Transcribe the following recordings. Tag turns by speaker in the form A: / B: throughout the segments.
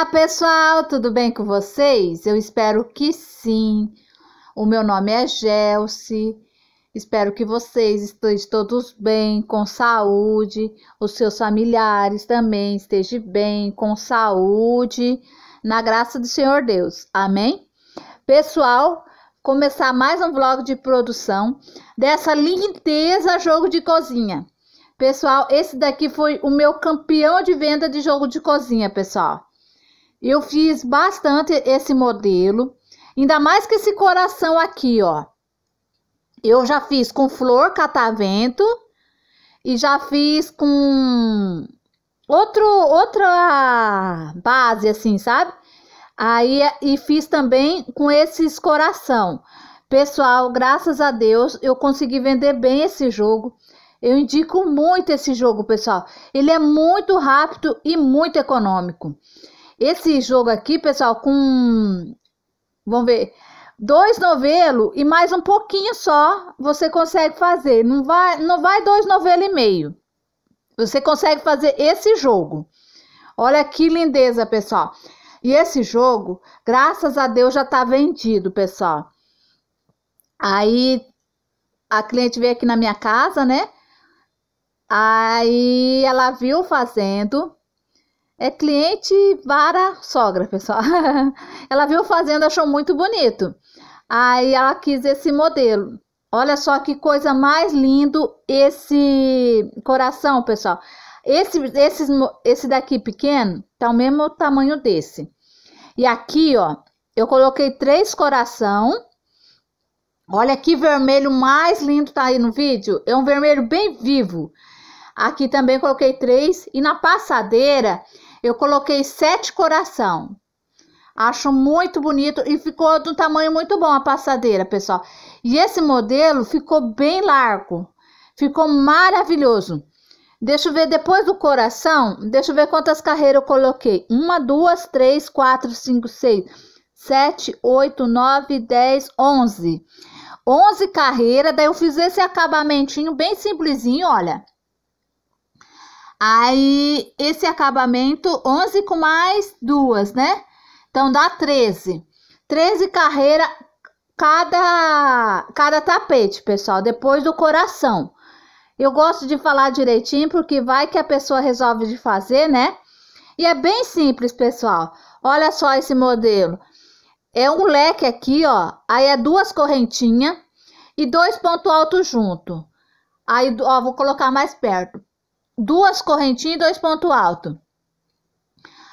A: Olá, pessoal, tudo bem com vocês? Eu espero que sim. O meu nome é Gelsi. Espero que vocês estejam todos bem, com saúde, os seus familiares também estejam bem, com saúde, na graça do Senhor Deus. Amém? Pessoal, começar mais um vlog de produção dessa lindeza jogo de cozinha. Pessoal, esse daqui foi o meu campeão de venda de jogo de cozinha, pessoal. Eu fiz bastante esse modelo, ainda mais que esse coração aqui, ó. Eu já fiz com flor catavento e já fiz com outro outra base assim, sabe? Aí e fiz também com esses coração. Pessoal, graças a Deus eu consegui vender bem esse jogo. Eu indico muito esse jogo, pessoal. Ele é muito rápido e muito econômico. Esse jogo aqui, pessoal, com. Vamos ver. Dois novelos e mais um pouquinho só você consegue fazer. Não vai, não vai dois novelos e meio. Você consegue fazer esse jogo. Olha que lindeza, pessoal. E esse jogo, graças a Deus, já tá vendido, pessoal. Aí a cliente veio aqui na minha casa, né? Aí ela viu fazendo é cliente para sogra, pessoal. ela viu fazendo, achou muito bonito. Aí ela quis esse modelo. Olha só que coisa mais lindo esse coração, pessoal. Esse, esse, esse daqui pequeno tá o mesmo tamanho desse. E aqui, ó, eu coloquei três coração. Olha que vermelho mais lindo tá aí no vídeo. É um vermelho bem vivo. Aqui também coloquei três. E na passadeira, eu coloquei sete coração. Acho muito bonito e ficou de um tamanho muito bom a passadeira, pessoal. E esse modelo ficou bem largo. Ficou maravilhoso. Deixa eu ver depois do coração. Deixa eu ver quantas carreiras eu coloquei. Uma, duas, três, quatro, cinco, seis, sete, oito, nove, dez, onze. Onze carreiras. Daí eu fiz esse acabamentinho bem simplesinho, olha. Aí, esse acabamento, 11 com mais duas, né? Então, dá 13. 13 carreira cada, cada tapete, pessoal, depois do coração. Eu gosto de falar direitinho, porque vai que a pessoa resolve de fazer, né? E é bem simples, pessoal. Olha só esse modelo. É um leque aqui, ó. Aí é duas correntinhas e dois pontos altos junto. Aí, ó, vou colocar mais perto duas correntinhas e dois pontos altos.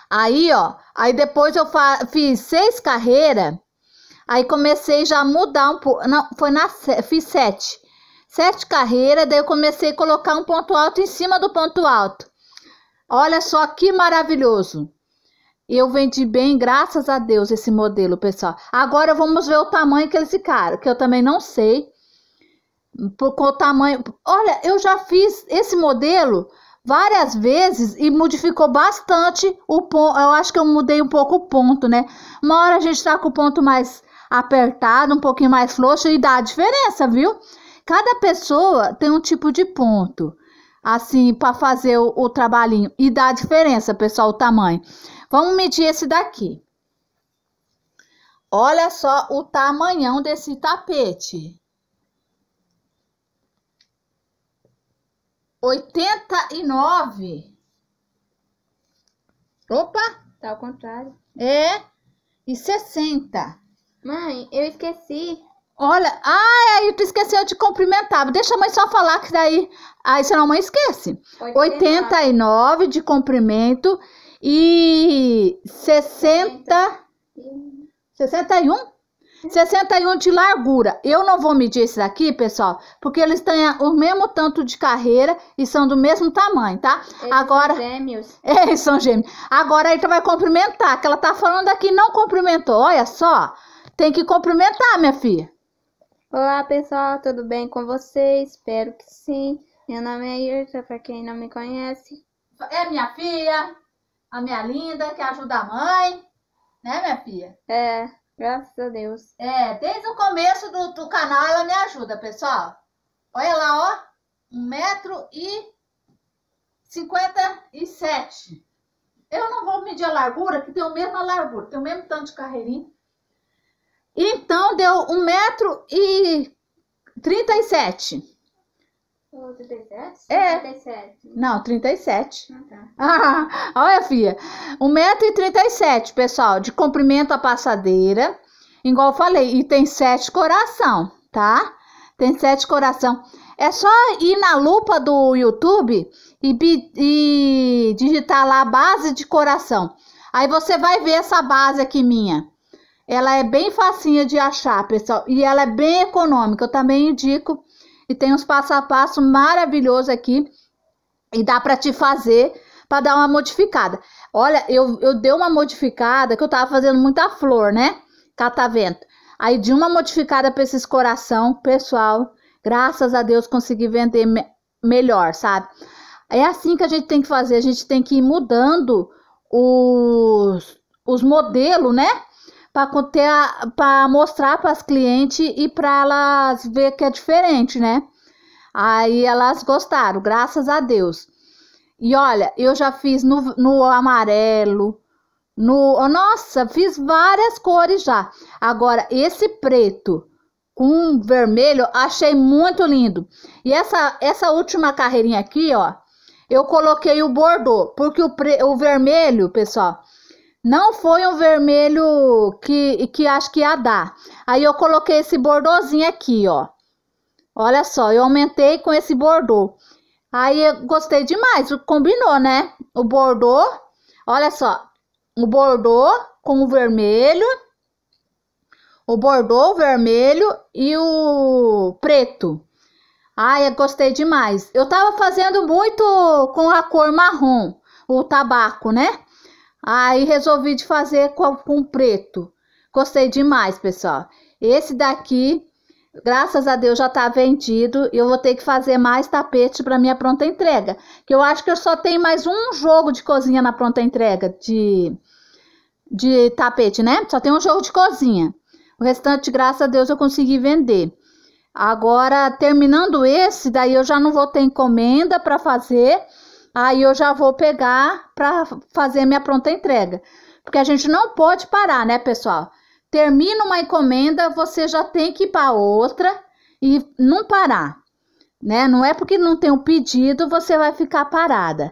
A: Aí, ó, aí depois eu fiz seis carreiras, aí comecei já a mudar um pouco, não, foi na, fiz sete, sete carreiras, daí eu comecei a colocar um ponto alto em cima do ponto alto. Olha só que maravilhoso. Eu vendi bem, graças a Deus, esse modelo, pessoal. Agora vamos ver o tamanho que eles ficaram, que eu também não sei com o tamanho. Olha, eu já fiz esse modelo várias vezes e modificou bastante o ponto. Eu acho que eu mudei um pouco o ponto, né? Uma hora a gente tá com o ponto mais apertado, um pouquinho mais frouxo e dá a diferença, viu? Cada pessoa tem um tipo de ponto, assim, para fazer o, o trabalhinho e dá a diferença, pessoal, o tamanho. Vamos medir esse daqui. Olha só o tamanhão desse tapete. 89. Opa! Tá ao contrário. É. E 60. Mãe, eu esqueci. Olha, ai, aí tu esqueceu de cumprimentar. Deixa a mãe só falar que daí. Aí senão a mãe esquece. 89, 89 de comprimento e 60. 60. 61? 61 de largura. Eu não vou medir esses aqui, pessoal, porque eles têm o mesmo tanto de carreira e são do mesmo tamanho, tá? Eles Agora, são gêmeos. É, eles são gêmeos. Agora a tu vai cumprimentar, que ela tá falando aqui não cumprimentou. Olha só, tem que cumprimentar, minha filha. Olá, pessoal, tudo bem com vocês? Espero que sim. Meu nome é Ita, pra quem não me conhece. É minha filha, a minha linda, que ajuda a mãe. Né, minha filha? É. Graças a Deus. É, desde o começo do, do canal ela me ajuda, pessoal. Olha lá, ó. 1,57m. Eu não vou medir a largura, que tem o mesmo a largura, tem o mesmo tanto de carreirinha. Então, deu 1,37m. 37? É. 37. Não, 37. Ah, tá. Ah, olha, filha. 1,37m, pessoal, de comprimento a passadeira. Igual eu falei, e tem sete coração, tá? Tem sete coração. É só ir na lupa do YouTube e, e digitar lá base de coração. Aí você vai ver essa base aqui minha. Ela é bem facinha de achar, pessoal. E ela é bem econômica. Eu também indico e tem uns passo a passo maravilhoso aqui e dá para te fazer para dar uma modificada. Olha, eu, eu dei uma modificada que eu tava fazendo muita flor, né? Catavento. Aí de uma modificada para esses coração, pessoal, graças a Deus consegui vender me melhor, sabe? É assim que a gente tem que fazer, a gente tem que ir mudando os, os modelos, né? para mostrar para as clientes e para elas ver que é diferente, né? Aí elas gostaram, graças a Deus. E olha, eu já fiz no, no amarelo, no. Nossa, fiz várias cores já. Agora, esse preto com vermelho, achei muito lindo. E essa, essa última carreirinha aqui, ó, eu coloquei o bordô, porque o, pre, o vermelho, pessoal, não foi um vermelho que, que acho que ia dar. Aí eu coloquei esse bordozinho aqui, ó. Olha só, eu aumentei com esse bordô. Aí eu gostei demais, combinou, né? O bordô, olha só, o bordô com o vermelho, o bordô, o vermelho e o preto. Ai, eu gostei demais. Eu tava fazendo muito com a cor marrom, o tabaco, né? Aí resolvi de fazer com, com preto. Gostei demais, pessoal. Esse daqui, graças a Deus, já tá vendido. Eu vou ter que fazer mais tapete para minha pronta entrega. Que eu acho que eu só tenho mais um jogo de cozinha na pronta entrega de, de tapete, né? Só tem um jogo de cozinha. O restante, graças a Deus, eu consegui vender. Agora, terminando esse, daí eu já não vou ter encomenda para fazer Aí eu já vou pegar para fazer minha pronta entrega. Porque a gente não pode parar, né, pessoal? Termina uma encomenda, você já tem que ir para outra e não parar, né? Não é porque não tem um pedido você vai ficar parada.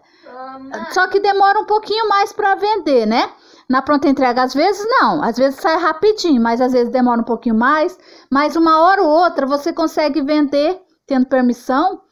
A: Só que demora um pouquinho mais para vender, né? Na pronta entrega, às vezes não, às vezes sai rapidinho, mas às vezes demora um pouquinho mais. Mas uma hora ou outra você consegue vender, tendo permissão,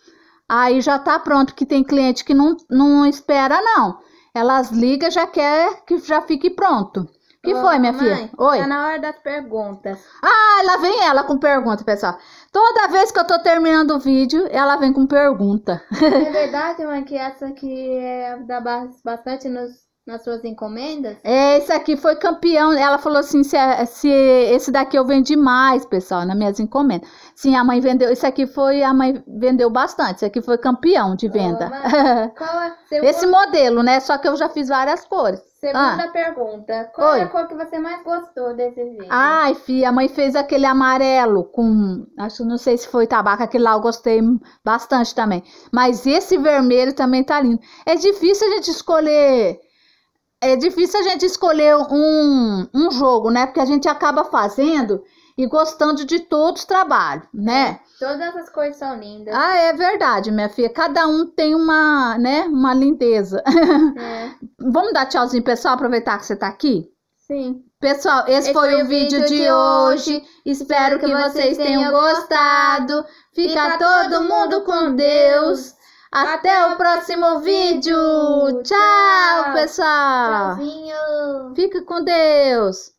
A: Aí já tá pronto, que tem cliente que não, não espera, não. Elas ligam, já quer que já fique pronto. que Ô, foi, minha mãe, filha? Oi. Tá na hora das perguntas. Ah, lá vem ela com pergunta, pessoal. Toda vez que eu tô terminando o vídeo, ela vem com pergunta. É verdade, mãe, que essa aqui é da bastante nos nas suas encomendas? É, esse aqui foi campeão. Ela falou assim: se, é, se esse daqui eu vendi mais, pessoal, nas minhas encomendas. Sim, a mãe vendeu. Esse aqui foi. A mãe vendeu bastante. Esse aqui foi campeão de venda. Oh, é, é esse cor... modelo, né? Só que eu já fiz várias cores. Segunda ah. pergunta: qual Oi. é a cor que você mais gostou desse vídeo? Ai, filha, a mãe fez aquele amarelo com. Acho, não sei se foi tabaco, aquele lá eu gostei bastante também. Mas esse vermelho também tá lindo. É difícil a gente escolher é difícil a gente escolher um, um jogo, né? Porque a gente acaba fazendo e gostando de todos os trabalhos, né? Todas as coisas são lindas. Ah, é verdade, minha filha. Cada um tem uma, né, uma lindeza. É. Vamos dar tchauzinho, pessoal, aproveitar que você tá aqui? Sim. Pessoal, esse, esse foi, foi, o vídeo, vídeo de, de hoje. hoje. Espero que, que vocês tenham gostado. Fica, Fica todo mundo com Deus. Até o próximo vídeo. Tchau, pessoal. Tchauzinho. Fica com Deus.